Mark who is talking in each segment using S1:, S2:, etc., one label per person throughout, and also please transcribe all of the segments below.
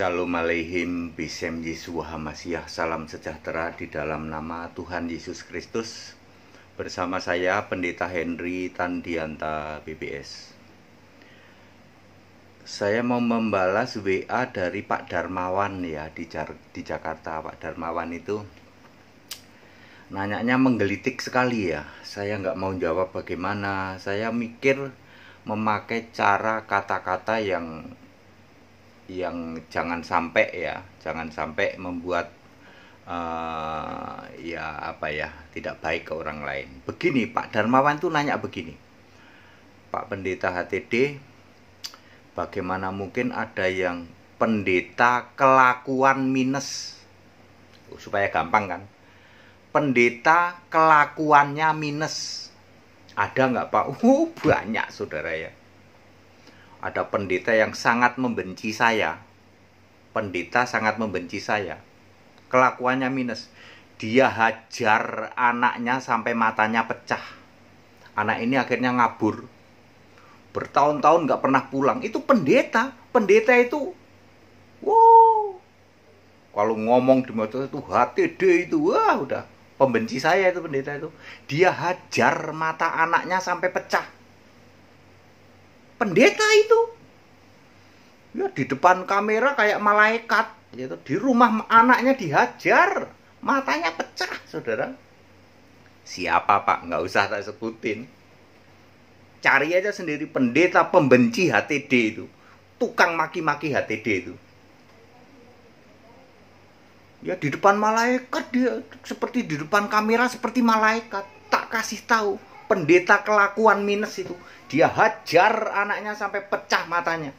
S1: Shalom Aleihim, Bisem Yesus Hamasyah, salam sejahtera di dalam nama Tuhan Yesus Kristus. Bersama saya Pendeta Henry Tandianta BBS. Saya mau membalas WA dari Pak Darmawan ya di, di Jakarta. Pak Darmawan itu nanyanya menggelitik sekali ya. Saya nggak mau jawab bagaimana. Saya mikir memakai cara kata-kata yang yang jangan sampai ya jangan sampai membuat uh, ya apa ya tidak baik ke orang lain begini Pak Darmawan tuh nanya begini Pak Pendeta HTD bagaimana mungkin ada yang pendeta kelakuan minus oh, supaya gampang kan pendeta kelakuannya minus ada nggak pak? Uh banyak saudara ya ada pendeta yang sangat membenci saya. Pendeta sangat membenci saya. Kelakuannya minus. Dia hajar anaknya sampai matanya pecah. Anak ini akhirnya ngabur. Bertahun-tahun gak pernah pulang. Itu pendeta. Pendeta itu, wow. Kalau ngomong di motor itu hati HTD itu, wah udah. Pembenci saya itu pendeta itu. Dia hajar mata anaknya sampai pecah pendeta itu ya di depan kamera kayak malaikat gitu. di rumah anaknya dihajar matanya pecah saudara siapa pak nggak usah tak sebutin cari aja sendiri pendeta pembenci HTD itu tukang maki-maki HTD itu ya di depan malaikat dia seperti di depan kamera seperti malaikat tak kasih tahu pendeta kelakuan minus itu dia hajar anaknya sampai pecah matanya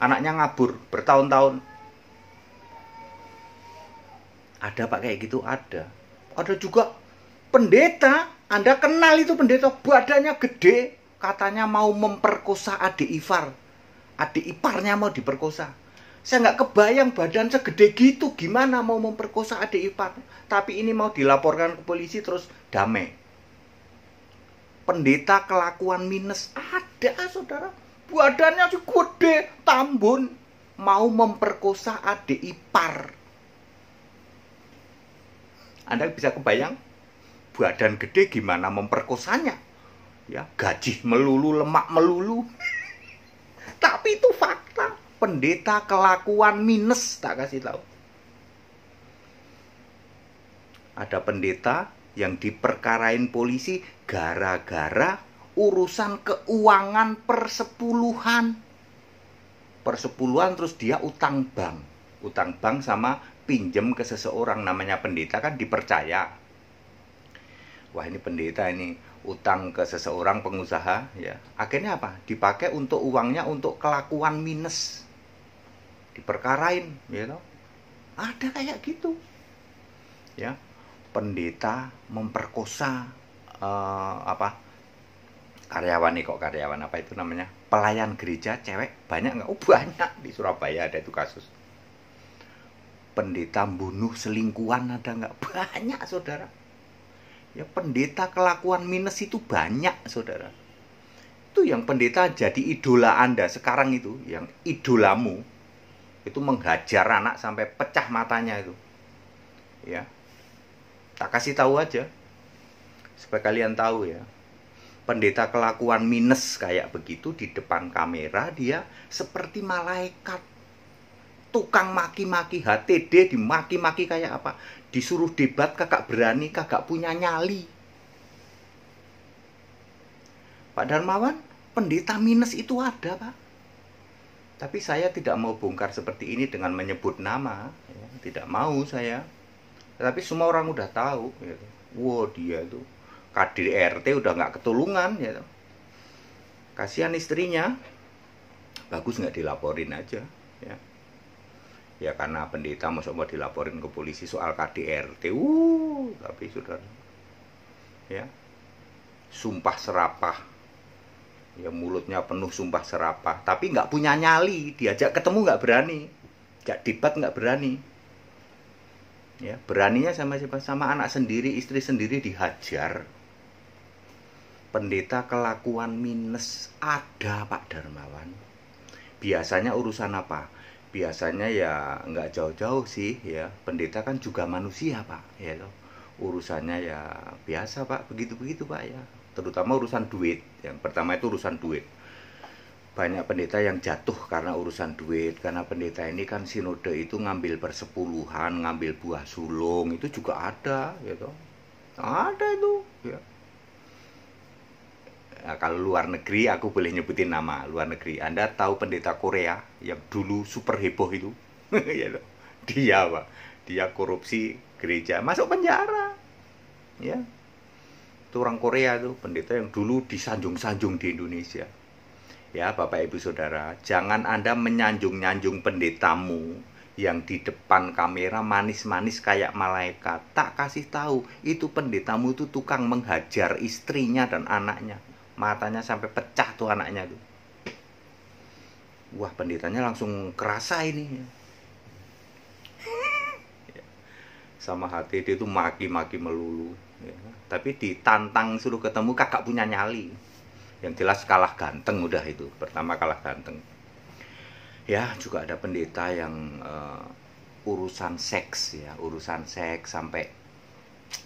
S1: anaknya ngabur bertahun-tahun ada pak kayak gitu ada ada juga pendeta anda kenal itu pendeta badannya gede katanya mau memperkosa adik ipar adik iparnya mau diperkosa saya nggak kebayang badan segede gitu gimana mau memperkosa adik ipar tapi ini mau dilaporkan ke polisi terus damai pendeta kelakuan minus ada saudara badannya gede tambun mau memperkosa adik ipar Anda bisa kebayang badan gede gimana memperkosanya ya gaji melulu lemak melulu tapi itu fakta pendeta kelakuan minus tak kasih tahu ada pendeta yang diperkarain polisi gara-gara urusan keuangan persepuluhan. Persepuluhan terus dia utang bank. Utang bank sama pinjem ke seseorang namanya pendeta kan dipercaya. Wah ini pendeta ini utang ke seseorang pengusaha ya. Akhirnya apa? Dipakai untuk uangnya untuk kelakuan minus. Diperkarain, ya you know? Ada kayak gitu. Ya, pendeta memperkosa uh, apa karyawan nih kok karyawan apa itu namanya pelayan gereja cewek banyak nggak? Oh banyak di Surabaya ada itu kasus pendeta bunuh selingkuhan ada nggak? Banyak saudara. Ya pendeta kelakuan minus itu banyak saudara. Itu yang pendeta jadi idola Anda sekarang itu, yang idolamu itu menghajar anak sampai pecah matanya itu. Ya, tak nah, kasih tahu aja supaya kalian tahu ya pendeta kelakuan minus kayak begitu di depan kamera dia seperti malaikat tukang maki-maki HTD dimaki-maki kayak apa disuruh debat kakak berani kakak punya nyali Pak Darmawan pendeta minus itu ada Pak tapi saya tidak mau bongkar seperti ini dengan menyebut nama ya, tidak mau saya tapi semua orang udah tahu gitu. Ya kan? wow dia itu RT udah nggak ketulungan gitu kasihan istrinya bagus nggak dilaporin aja ya ya karena pendeta masuk mau dilaporin ke polisi soal KDRT uh tapi sudah ya sumpah serapah ya mulutnya penuh sumpah serapah tapi nggak punya nyali diajak ketemu nggak berani jak debat nggak berani ya beraninya sama siapa sama anak sendiri istri sendiri dihajar pendeta kelakuan minus ada Pak Darmawan biasanya urusan apa biasanya ya nggak jauh-jauh sih ya pendeta kan juga manusia Pak ya loh urusannya ya biasa Pak begitu-begitu Pak ya terutama urusan duit yang pertama itu urusan duit banyak pendeta yang jatuh karena urusan duit karena pendeta ini kan sinode itu ngambil persepuluhan ngambil buah sulung itu juga ada gitu ada itu ya nah, kalau luar negeri aku boleh nyebutin nama luar negeri anda tahu pendeta Korea yang dulu super heboh itu ya dia pak dia korupsi gereja masuk penjara ya itu orang Korea tuh pendeta yang dulu disanjung-sanjung di Indonesia ya Bapak Ibu Saudara, jangan Anda menyanjung-nyanjung pendetamu yang di depan kamera manis-manis kayak malaikat. Tak kasih tahu, itu pendetamu itu tukang menghajar istrinya dan anaknya. Matanya sampai pecah tuh anaknya tuh. Wah, pendetanya langsung kerasa ini. Sama hati dia tuh maki-maki melulu. Ya. Tapi ditantang suruh ketemu kakak punya nyali yang jelas kalah ganteng udah itu pertama kalah ganteng ya juga ada pendeta yang uh, urusan seks ya urusan seks sampai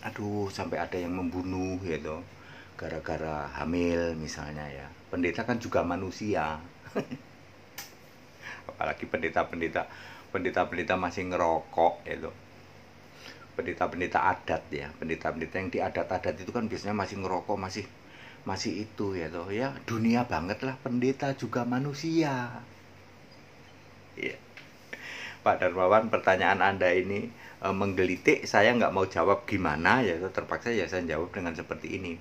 S1: aduh sampai ada yang membunuh gitu gara-gara hamil misalnya ya pendeta kan juga manusia apalagi pendeta-pendeta pendeta-pendeta masih ngerokok gitu pendeta-pendeta adat ya pendeta-pendeta yang di adat-adat itu kan biasanya masih ngerokok masih masih itu ya toh ya dunia banget lah pendeta juga manusia ya. Pak Darmawan pertanyaan anda ini e, menggelitik saya nggak mau jawab gimana ya toh terpaksa ya saya jawab dengan seperti ini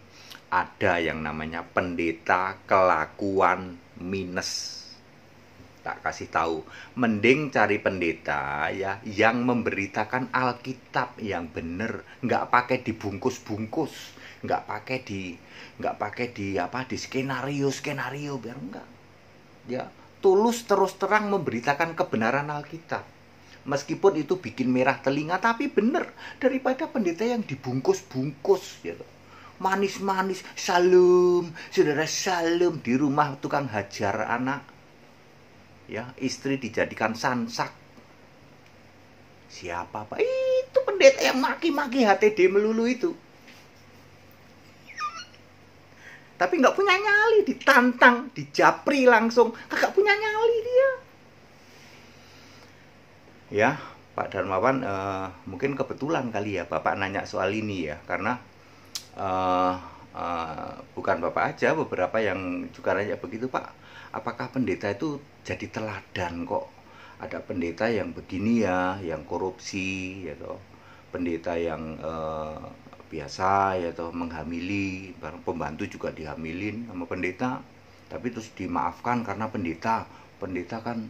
S1: ada yang namanya pendeta kelakuan minus tak kasih tahu mending cari pendeta ya yang memberitakan Alkitab yang benar nggak pakai dibungkus-bungkus nggak pakai di nggak pakai di apa di skenario skenario biar enggak ya tulus terus terang memberitakan kebenaran Alkitab meskipun itu bikin merah telinga tapi bener daripada pendeta yang dibungkus-bungkus gitu manis-manis salam saudara salam di rumah tukang hajar anak ya istri dijadikan sansak siapa pak itu pendeta yang maki-maki HTD melulu itu tapi nggak punya nyali ditantang dijapri langsung kagak punya nyali dia ya Pak Darmawan uh, mungkin kebetulan kali ya Bapak nanya soal ini ya karena uh, uh, bukan Bapak aja beberapa yang juga nanya begitu Pak apakah pendeta itu jadi teladan kok ada pendeta yang begini ya yang korupsi gitu pendeta yang uh, biasa ya toh menghamili barang pembantu juga dihamilin sama pendeta tapi terus dimaafkan karena pendeta pendeta kan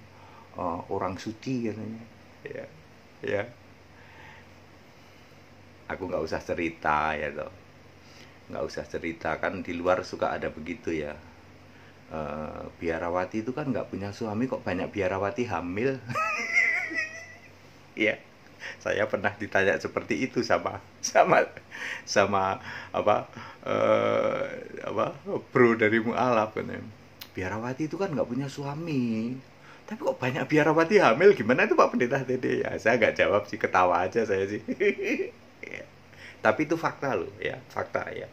S1: uh, orang suci katanya ya ya aku nggak usah cerita ya toh nggak usah cerita kan di luar suka ada begitu ya uh, biarawati itu kan nggak punya suami kok banyak biarawati hamil ya yeah saya pernah ditanya seperti itu sama sama sama apa eh, apa bro dari mualaf kan. biarawati itu kan nggak punya suami tapi kok banyak biarawati hamil gimana itu pak pendeta tadi ya saya nggak jawab sih ketawa aja saya sih ya. tapi itu fakta loh ya fakta ya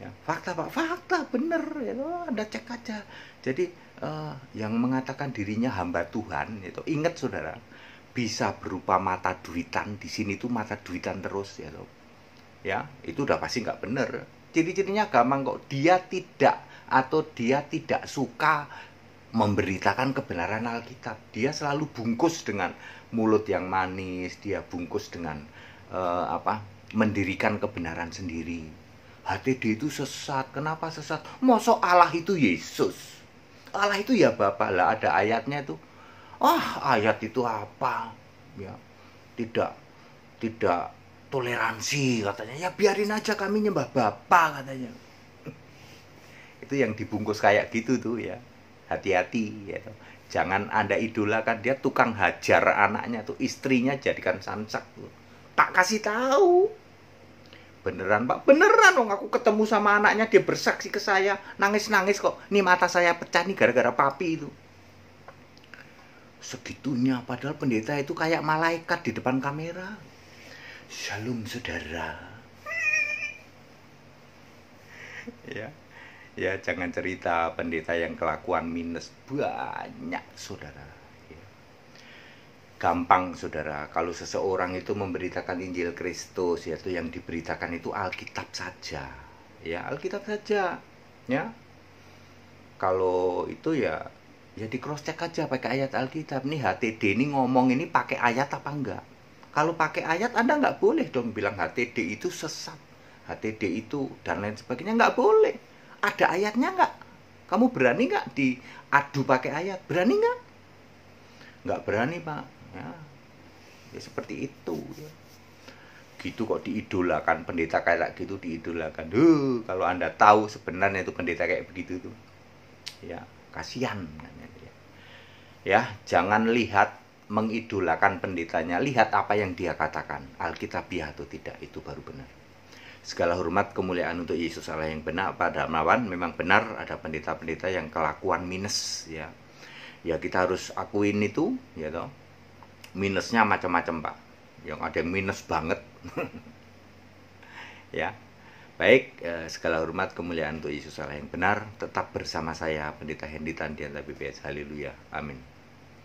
S1: ya, fakta pak fakta bener itu ya, anda cek aja jadi uh, yang mengatakan dirinya hamba Tuhan itu ingat saudara bisa berupa mata duitan di sini tuh mata duitan terus ya loh ya itu udah pasti nggak bener ciri-cirinya gampang kok dia tidak atau dia tidak suka memberitakan kebenaran Alkitab dia selalu bungkus dengan mulut yang manis dia bungkus dengan uh, apa mendirikan kebenaran sendiri hati dia itu sesat kenapa sesat mosok Allah itu Yesus Allah itu ya Bapak lah ada ayatnya tuh ah ayat itu apa ya tidak tidak toleransi katanya ya biarin aja kami nyembah Bapa katanya itu yang dibungkus kayak gitu tuh ya hati-hati ya jangan anda idolakan dia tukang hajar anaknya tuh istrinya jadikan sancak tuh tak kasih tahu beneran pak beneran dong aku ketemu sama anaknya dia bersaksi ke saya nangis nangis kok nih mata saya pecah nih gara-gara papi itu segitunya padahal pendeta itu kayak malaikat di depan kamera shalom saudara ya ya jangan cerita pendeta yang kelakuan minus banyak saudara ya. gampang saudara kalau seseorang itu memberitakan Injil Kristus yaitu yang diberitakan itu Alkitab saja ya Alkitab saja ya kalau itu ya ya cross check aja pakai ayat Alkitab nih HTD ini ngomong ini pakai ayat apa enggak kalau pakai ayat Anda nggak boleh dong bilang HTD itu sesat HTD itu dan lain sebagainya nggak boleh ada ayatnya nggak kamu berani nggak diadu pakai ayat berani nggak nggak berani pak ya, ya seperti itu ya. gitu kok diidolakan pendeta kayak gitu diidolakan Duh, kalau anda tahu sebenarnya itu pendeta kayak begitu tuh ya kasihan ya jangan lihat mengidolakan pendetanya lihat apa yang dia katakan alkitabiah atau tidak itu baru benar segala hormat kemuliaan untuk Yesus Allah yang benar pada melawan memang benar ada pendeta-pendeta yang kelakuan minus ya ya kita harus akuin itu ya toh minusnya macam-macam pak yang ada yang minus banget ya Baik, eh, segala hormat kemuliaan untuk Yesus Allah yang benar, tetap bersama saya Pendeta Hendi Tandian BPS Haleluya. Amin.